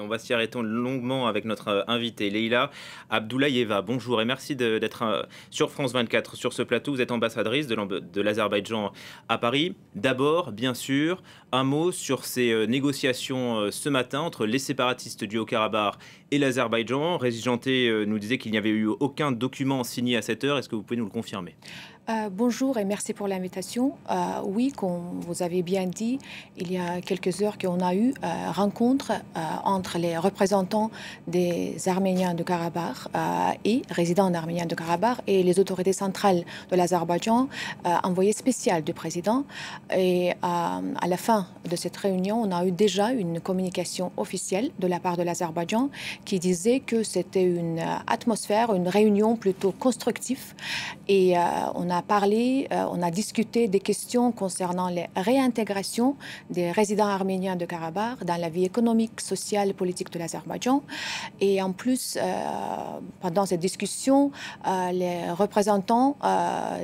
on va s'y arrêter longuement avec notre euh, invité Leila Abdoulayeva. Bonjour et merci d'être euh, sur France 24 sur ce plateau. Vous êtes ambassadrice de l'Azerbaïdjan à Paris. D'abord, bien sûr, un mot sur ces euh, négociations ce matin entre les séparatistes du Haut-Karabakh et l'Azerbaïdjan. Résigente euh, nous disait qu'il n'y avait eu aucun document signé à cette heure. Est-ce que vous pouvez nous le confirmer euh, bonjour et merci pour l'invitation. Euh, oui, comme vous avez bien dit, il y a quelques heures qu'on a eu rencontre entre les représentants des Arméniens de Karabakh et résidents arméniens de Karabakh et les autorités centrales de l'Azerbaïdjan, envoyé spécial du président. Et à la fin de cette réunion, on a eu déjà une communication officielle de la part de l'Azerbaïdjan qui disait que c'était une euh, atmosphère, une réunion plutôt constructive. Et euh, on a parlé, euh, on a discuté des questions concernant la réintégration des résidents arméniens de Karabakh dans la vie économique, sociale, politique de l'Azerbaïdjan. Et en plus, pendant cette discussion, les représentants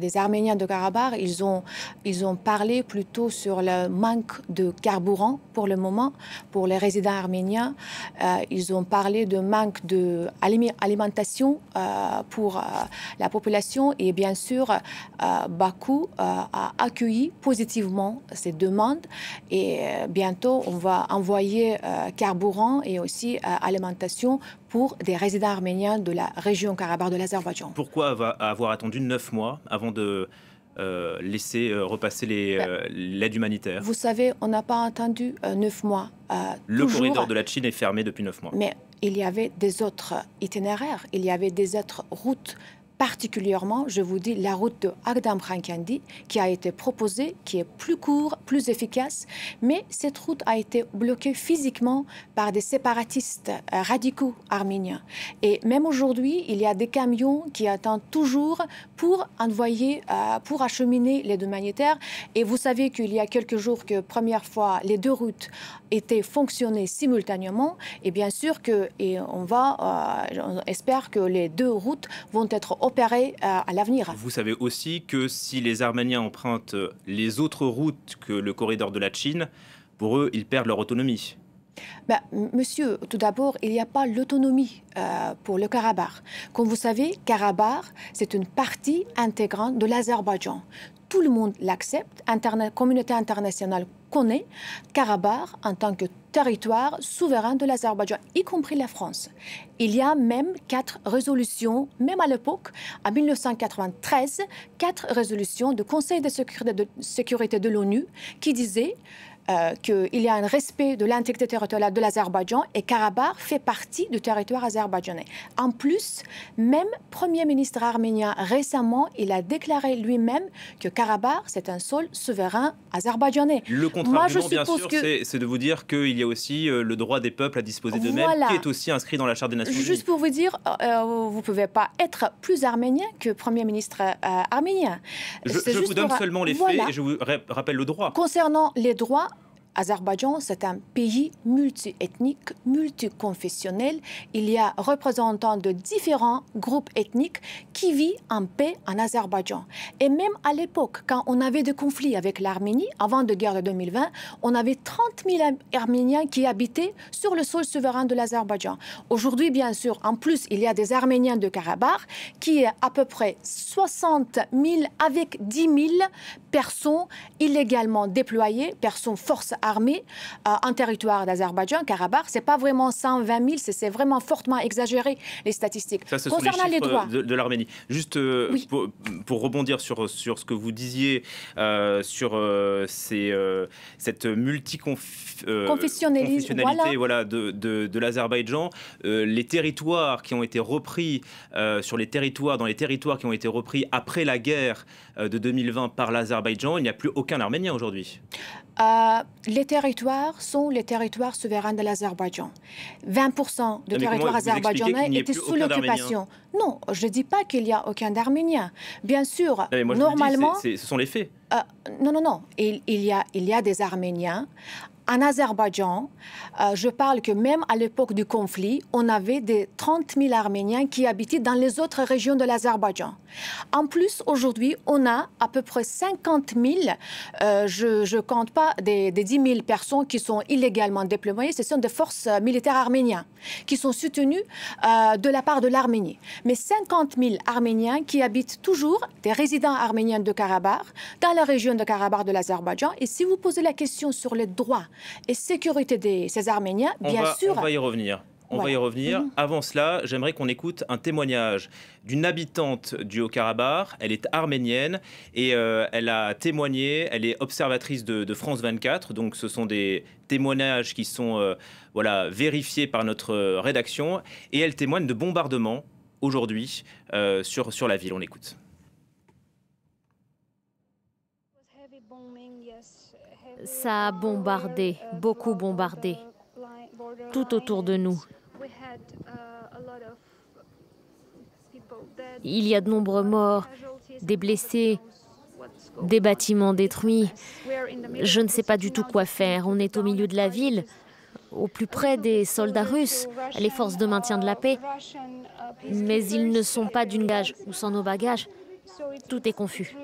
des Arméniens de Karabakh, ils ont, ils ont parlé plutôt sur le manque de carburant pour le moment pour les résidents arméniens. ils ont parlé de manque d'alimentation euh, pour euh, la population et bien sûr, euh, Bakou a accueilli positivement ces demandes et bientôt, on va envoyer carburant et aussi alimentation pour des résidents arméniens de la région Karabakh de l'Azerbaïdjan. Pourquoi avoir attendu neuf mois avant de... laisser repasser ben, l'aide humanitaire Vous savez, on n'a pas attendu neuf mois. le corridor de la Chine est fermé depuis neuf mois il y avait des autres itinéraires, il y avait des autres routes particulièrement, je vous dis, la route de Agdam Khankandi, qui a été proposée, qui est plus courte, plus efficace, mais cette route a été bloquée physiquement par des séparatistes euh, radicaux arméniens. Et même aujourd'hui, il y a des camions qui attendent toujours pour envoyer, euh, pour acheminer les deux humanitaire. Et vous savez qu'il y a quelques jours que, première fois, les deux routes étaient fonctionnées simultanément. Et bien sûr que, et on va, euh, espère que les deux routes vont être euh, l'avenir. Vous savez aussi que si les Arméniens empruntent euh, les autres routes que le corridor de la Chine, pour eux, ils perdent leur autonomie. Ben, monsieur, tout d'abord, il n'y a pas l'autonomie euh, pour le Karabakh. Comme vous savez, Karabakh, c'est une partie intégrante de l'Azerbaïdjan. Tout le monde l'accepte, communauté internationale connaît Karabakh en tant que territoire souverain de l'Azerbaïdjan, y compris la France. Il y a même quatre résolutions, même à l'époque, en 1993, quatre résolutions du Conseil de sécurité de l'ONU qui disaient euh, qu'il y a un respect de l'intégrité territoriale de l'Azerbaïdjan et Karabakh fait partie du territoire azerbaïdjanais. En plus, même Premier ministre arménien récemment, il a déclaré lui-même que Karabakh, c'est un sol souverain azerbaïdjanais. Le contraire bien sûr, c'est de vous dire qu'il y a aussi euh, le droit des peuples à disposer d'eux-mêmes, qui est aussi inscrit dans la Charte des Nations Unies. Juste pour vous dire, euh, vous ne pouvez pas être plus arménien que Premier ministre arménien. Je, vous donne seulement les faits et je vous rappelle le droit. Concernant les droits, Azerbaïdjan, c'est un pays multiethnique, multiconfessionnel. Il y a représentants de différents groupes ethniques qui vivent en paix en Azerbaïdjan. Et même à l'époque, quand on avait des conflits avec l'Arménie, avant la guerre de 2020, on avait 30 000 Arméniens qui habitaient sur le sol souverain de l'Azerbaïdjan. Aujourd'hui, bien sûr, en plus, il y a des Arméniens de Karabakh qui est à peu près 60 000 avec 10 000 personnes illégalement déployées, personnes forces armée euh, en territoire d'Azerbaïdjan, Karabakh, ce n'est pas vraiment 120 000, c'est vraiment fortement exagéré les statistiques. Concernant les, droits de, l'Arménie. Juste euh, pour, rebondir sur sur ce que vous disiez euh, sur cette multiconfessionnalité voilà. voilà. de, l'Azerbaïdjan. les territoires qui ont été repris sur les territoires, dans les territoires qui ont été repris après la guerre de 2020 par l'Azerbaïdjan, il n'y a plus aucun Arménien aujourd'hui. Euh, les territoires sont les territoires souverains de l'Azerbaïdjan. 20% du territoire azerbaïdjanais était sous l'occupation. Non, je ne dis pas qu'il n'y a aucun Arménien. Bien sûr, normalement... ce sont les faits. Euh, non, non, non. il y a des Arméniens en Azerbaïdjan, euh, je parle que même à l'époque du conflit, on avait des 30 000 Arméniens qui habitaient dans les autres régions de l'Azerbaïdjan. En plus, aujourd'hui, on a à peu près 50 000, euh, je ne compte pas des, 10 000 personnes qui sont illégalement déployées, ce sont des forces euh, militaires arméniennes qui sont soutenues de la part de l'Arménie. Mais 50 000 Arméniens qui habitent toujours, des résidents arméniens de Karabakh, dans la région de Karabakh de l'Azerbaïdjan. Et si vous posez la question sur les droits et sécurité des, ces Arméniens, bien sûr. On va y revenir. On va y revenir. Mhm. Avant cela, j'aimerais qu'on écoute un témoignage d'une habitante du Haut-Karabakh. Elle est arménienne et euh, elle a témoigné. Elle est observatrice de, France 24. Donc, ce sont des témoignages qui sont euh, voilà, vérifiés par notre rédaction. Et elle témoigne de bombardements aujourd'hui euh, sur, sur la ville. On écoute. ça a bombardé, beaucoup bombardé, tout autour de nous. Il y a de nombreux morts, des blessés, des bâtiments détruits. Je ne sais pas du tout quoi faire. On est au milieu de la ville, au plus près des soldats russes, les forces de maintien de la paix. Mais ils ne sont pas d'une gage ou sans nos bagages. Tout est confus.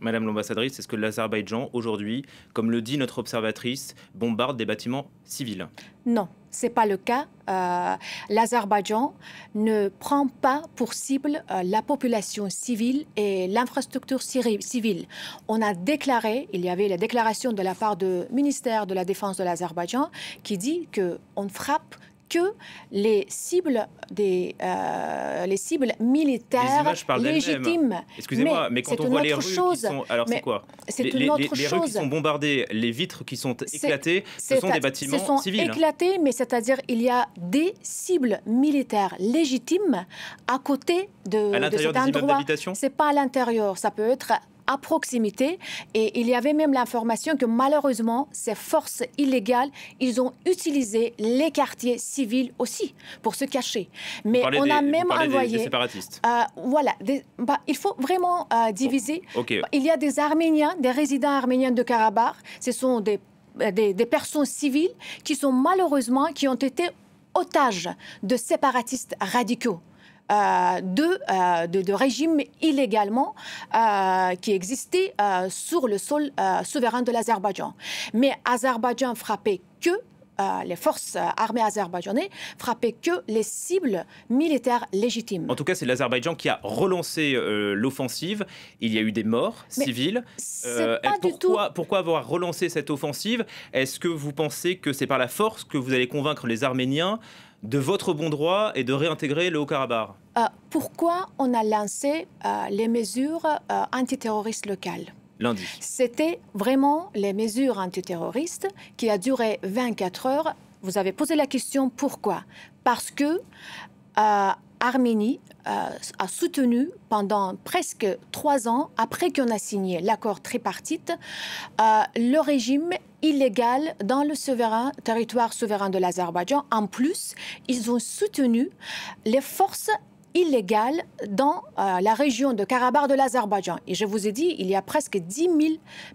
Madame l'ambassadrice, est-ce que l'Azerbaïdjan, aujourd'hui, comme le dit notre observatrice, bombarde des bâtiments civils Non, ce n'est pas le cas. Euh, L'Azerbaïdjan ne prend pas pour cible euh, la population civile et l'infrastructure civile. On a déclaré, il y avait la déclaration de la part du ministère de la Défense de l'Azerbaïdjan qui dit qu'on frappe que les cibles, des, euh, les cibles militaires légitimes. Excusez-moi, mais, quand on voit les rues qui sont... Alors c'est quoi C'est autre chose. Les rues qui sont bombardées, les vitres qui sont éclatées, ce sont des bâtiments ce sont civils. éclatés, mais c'est-à-dire il y a des cibles militaires légitimes à côté de, à de cet endroit. C'est pas à l'intérieur, ça peut être à proximité. Et il y avait même l'information que malheureusement, ces forces illégales, ils ont utilisé les quartiers civils aussi pour se cacher. Mais on a même envoyé. séparatistes. Euh, voilà. Bah, il faut vraiment euh, diviser. Il y a des Arméniens, des résidents arméniens de Karabakh. Ce sont euh, des, des personnes civiles qui sont malheureusement qui ont été otages de séparatistes radicaux. Euh, euh, de, de, illégalement euh, qui existaient sur le sol souverain de l'Azerbaïdjan. Mais l'Azerbaïdjan frappait que les forces armées azerbaïdjanaises frappaient que les cibles militaires légitimes. En tout cas, c'est l'Azerbaïdjan qui a relancé l'offensive. Il y a eu des morts civiles. pourquoi avoir relancé cette offensive Est-ce que vous pensez que c'est par la force que vous allez convaincre les Arméniens de votre bon droit et de réintégrer le Haut-Karabakh euh, Pourquoi on a lancé euh, les mesures euh, antiterroristes locales Lundi. C'était vraiment les mesures antiterroristes qui a duré 24 heures. Vous avez posé la question pourquoi Parce que Arménie euh, a soutenu pendant presque trois ans, après qu'on a signé l'accord tripartite, euh, le régime illégal dans le territoire souverain de l'Azerbaïdjan. En plus, ils ont soutenu les forces illégal dans euh, la région de Karabakh de l'Azerbaïdjan. Et je vous ai dit, il y a presque 10 000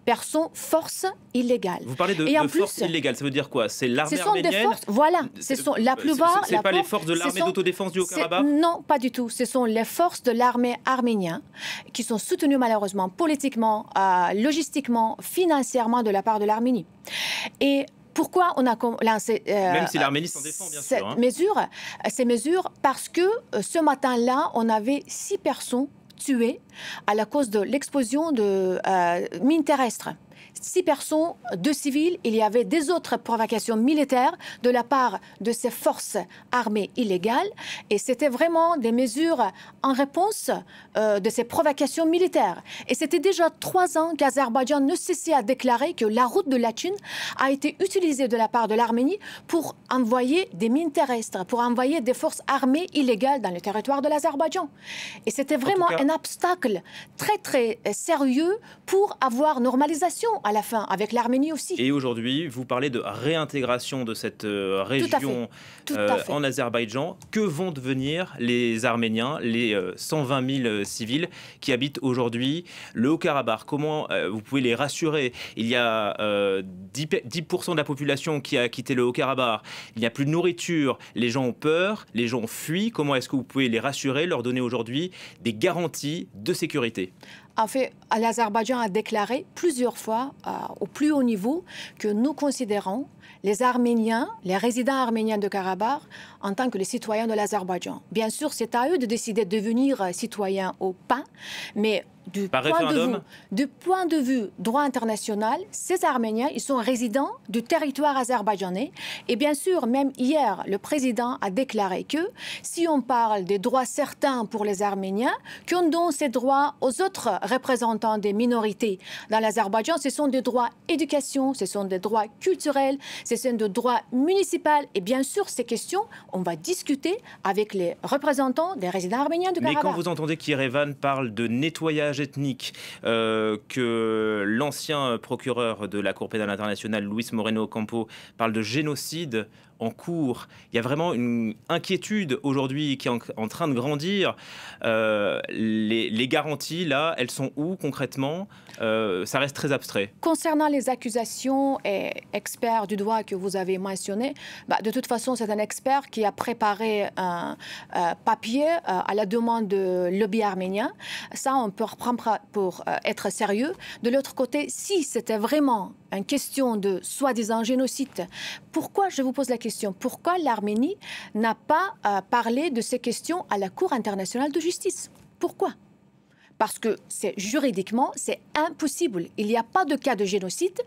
personnes forces illégales. Vous parlez de, forces illégales, ça veut dire quoi C'est l'armée Ce sont arménienne. des forces, voilà, ce sont la plupart... Ce pas les forces de l'armée d'autodéfense du karabakh Non, pas du tout. Ce sont les forces de l'armée arménienne qui sont soutenues malheureusement politiquement, euh, logistiquement, financièrement de la part de l'Arménie. Et pourquoi on a lancé. Euh, même si l'Arménie s'en défend bien sûr, hein. mesure, ces mesures parce que euh, ce matin-là on avait six personnes tuées à la cause de l'explosion de euh, mines terrestres six personnes, deux civils. Il y avait des autres provocations militaires de la part de ces forces armées illégales. Et c'était vraiment des mesures en réponse euh, de ces provocations militaires. Et c'était déjà trois ans qu'Azerbaïdjan ne cessait à déclarer que la route de la Chine a été utilisée de la part de l'Arménie pour envoyer des mines terrestres, pour envoyer des forces armées illégales dans le territoire de l'Azerbaïdjan. Et c'était vraiment un obstacle très, très euh, sérieux pour avoir normalisation à la fin, avec l'Arménie aussi. Et aujourd'hui, vous parlez de réintégration de cette euh, région euh, en Azerbaïdjan. Que vont devenir les Arméniens, les 120 euh, 000 civils qui habitent aujourd'hui le Haut-Karabakh Comment vous pouvez les rassurer Il y a 10% de la population qui a quitté le Haut-Karabakh. Il n'y a plus de nourriture. Les gens ont peur, les gens fuient. Comment est-ce que vous pouvez les rassurer, leur donner aujourd'hui des garanties de sécurité en fait, l'Azerbaïdjan a déclaré plusieurs fois euh, au plus haut niveau que nous considérons les Arméniens, les résidents arméniens de Karabakh, en tant que les citoyens de l'Azerbaïdjan. Bien sûr, c'est à eux de décider de devenir euh, citoyens ou pas, mais du, point de vue, point de vue droit international, ces Arméniens, ils sont résidents du territoire azerbaïdjanais. Et bien sûr, même hier, le président a déclaré que si on parle des droits certains pour les Arméniens, qu'on donne ces droits aux autres représentants des minorités dans l'Azerbaïdjan, ce sont des droits éducation, ce sont des droits culturels, ce sont des droits municipaux. Et bien sûr, ces questions, on va discuter avec les représentants des résidents arméniens de Karabakh. Mais quand vous entendez qu'Irevan parle de nettoyage ethnique, euh, que l'ancien procureur de la Cour pénale internationale, Luis Moreno Campo, parle de génocide en cours. Il y a vraiment une inquiétude aujourd'hui qui est en, train de grandir. Euh, les, garanties, là, elles sont où concrètement euh, Ça reste très abstrait. Concernant les accusations et experts du droit que vous avez mentionné, bah, de toute façon, c'est un expert qui a préparé un euh, papier à la demande de lobby arménien. Ça, on peut reprendre pour être sérieux. De l'autre côté, si c'était vraiment une question de soi-disant génocide. Pourquoi, je vous pose la question, pourquoi l'Arménie n'a pas euh, parlé de ces questions à la Cour internationale de justice Pourquoi parce que juridiquement, c'est impossible. Il n'y a pas de cas de génocide,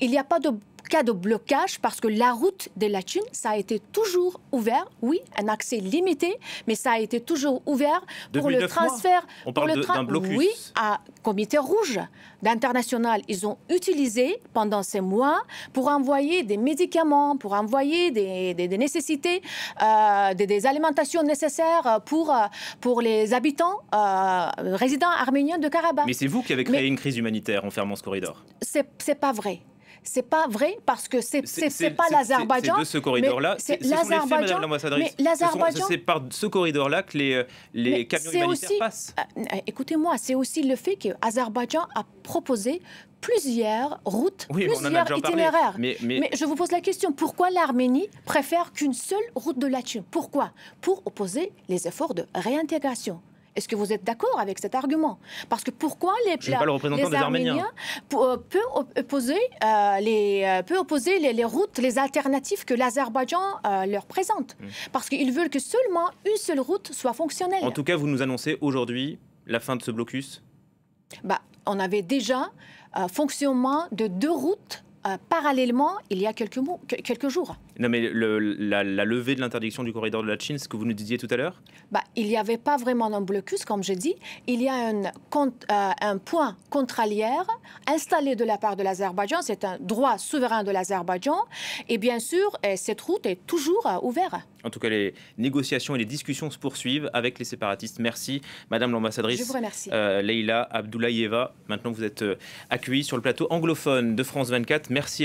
il n'y a pas de cas de blocage, parce que la route de la Chine, ça a été toujours ouvert, oui, un accès limité, mais ça a été toujours ouvert pour le transfert. Mois. On parle d'un blocus. Oui, à Comité Rouge d'international. Ils ont utilisé pendant ces mois pour envoyer des médicaments, pour envoyer des, nécessités, euh, des, alimentations nécessaires pour, pour les habitants euh, résidents arméniens de Karabakh. Mais c'est vous qui avez créé une crise humanitaire en fermant ce corridor. C'est pas vrai c'est pas vrai parce que c'est pas l'Azerbaïdjan. C'est de ce corridor-là. C'est ce l'Azerbaïdjan. Mais l'Azerbaïdjan. C'est par ce corridor-là que les, euh, les camions humanitaires passent. Euh, écoutez-moi, c'est aussi le fait que l'Azerbaïdjan a proposé plusieurs routes, plusieurs itinéraires. Mais, mais... mais, je vous pose la question, pourquoi l'Arménie préfère qu'une seule route de la Chine Pourquoi Pour opposer les efforts de réintégration. Est-ce que vous êtes d'accord avec cet argument Parce que pourquoi les, Je le des Arméniens, euh, euh, euh, peuvent opposer, les, peut opposer les, routes, les alternatives que l'Azerbaïdjan leur présente mmh. Parce qu'ils veulent que seulement une seule route soit fonctionnelle. En tout cas, vous nous annoncez aujourd'hui la fin de ce blocus bah, On avait déjà fonctionnement de deux routes euh, parallèlement, il y a quelques, jours. Non, mais la, levée de l'interdiction du corridor de la Chine, ce que vous nous disiez tout à l'heure bah, Il n'y avait pas vraiment un blocus, comme je dis. Il y a un, euh, un point contralière installé de la part de l'Azerbaïdjan. C'est un droit souverain de l'Azerbaïdjan. Et bien sûr, euh, cette route est toujours ouverte. En tout cas, les négociations et les discussions se poursuivent avec les séparatistes. Merci, Madame l'ambassadrice euh, Leila Abdullayeva. Maintenant, vous êtes euh, accueillie sur le plateau anglophone de France 24. Merci à